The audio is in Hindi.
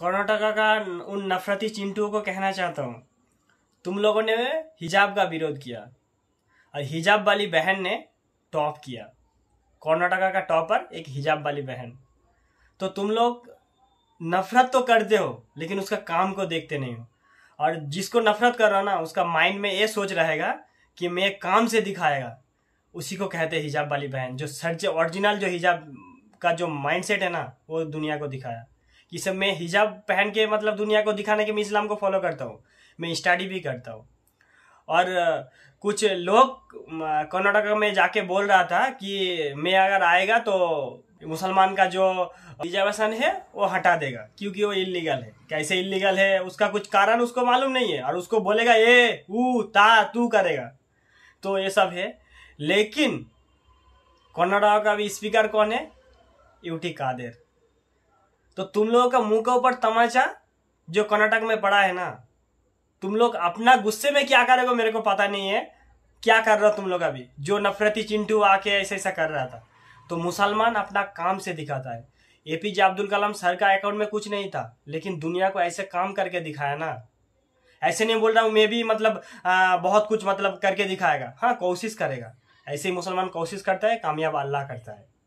कर्नाटका का उन नफरती चिंटुओं को कहना चाहता हूँ तुम लोगों ने हिजाब का विरोध किया और हिजाब वाली बहन ने टॉप किया कर्नाटका का टॉपर एक हिजाब वाली बहन तो तुम लोग नफरत तो करते हो लेकिन उसका काम को देखते नहीं हो और जिसको नफरत कर रहा ना उसका माइंड में ये सोच रहेगा कि मैं काम से दिखाएगा उसी को कहते हैं हिजाब वाली बहन जो सर जो ओरिजिनल जो हिजाब का जो माइंडसेट है ना वो दुनिया को दिखाया कि सब मैं हिजाब पहन के मतलब दुनिया को दिखाने के मैं इस्लाम को फॉलो करता हूँ मैं स्टडी भी करता हूँ और कुछ लोग कर्नाटक में जाके बोल रहा था कि मैं अगर आएगा तो मुसलमान का जो रिजर्वेशन है वो हटा देगा क्योंकि वो इलीगल है कैसे इलीगल है उसका कुछ कारण उसको मालूम नहीं है और उसको बोलेगा ए ऊ ता तू करेगा तो ये सब है लेकिन कर्नाटक का भी स्पीकर कौन है यूटी कादेर तो तुम लोगों का मुंह के ऊपर तमाचा जो कर्नाटक में पड़ा है ना तुम लोग अपना गुस्से में क्या करेगा मेरे को पता नहीं है क्या कर रहा तुम लोग अभी जो नफरती चिंटू आके ऐसे ऐसा कर रहा था तो मुसलमान अपना काम से दिखाता है एपीजे अब्दुल कलाम सर का अकाउंट में कुछ नहीं था लेकिन दुनिया को ऐसे काम करके दिखाया ना ऐसे नहीं बोल रहा हूँ मैं भी मतलब आ, बहुत कुछ मतलब करके दिखाएगा हाँ कोशिश करेगा ऐसे ही मुसलमान कोशिश करता है कामयाब अल्लाह करता है